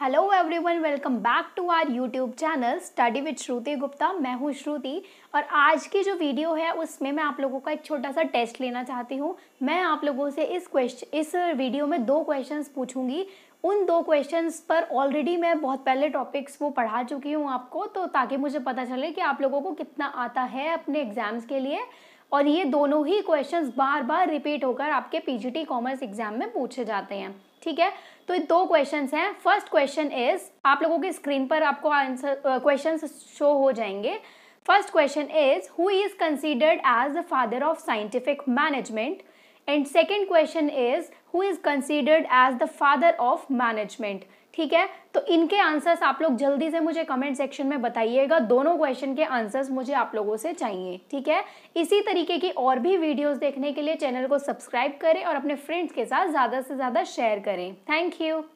hello everyone welcome back to our YouTube channel study with Shruti Gupta मैं हूँ श्रुति और आज की जो वीडियो है उसमें मैं आप लोगों का एक छोटा सा टेस्ट लेना चाहती हूँ मैं आप लोगों से इस क्वेश्चन इस वीडियो में दो क्वेश्चंस पूछूंगी उन दो क्वेश्चंस पर ऑलरेडी मैं बहुत पहले टॉपिक्स वो पढ़ा चुकी हूँ आपको तो ताकि मुझे पता चले कि आप लोगों को कितना आता है अपने एग्ज़ाम्स के लिए और ये दोनों ही क्वेश्चन बार बार रिपीट होकर आपके पीजीटी कॉमर्स एग्जाम में पूछे जाते हैं ठीक है तो ये दो क्वेश्चन हैं फर्स्ट क्वेश्चन इज आप लोगों के स्क्रीन पर आपको आंसर क्वेश्चन शो हो जाएंगे first question is who is considered as the father of scientific management and second question is who is considered as the father of management ठीक है तो इनके आंसर्स आप लोग जल्दी से मुझे कमेंट सेक्शन में बताइएगा दोनों क्वेश्चन के आंसर्स मुझे आप लोगों से चाहिए ठीक है इसी तरीके की और भी वीडियोस देखने के लिए चैनल को सब्सक्राइब करें और अपने फ्रेंड्स के साथ ज़्यादा से ज़्यादा शेयर करें थैंक यू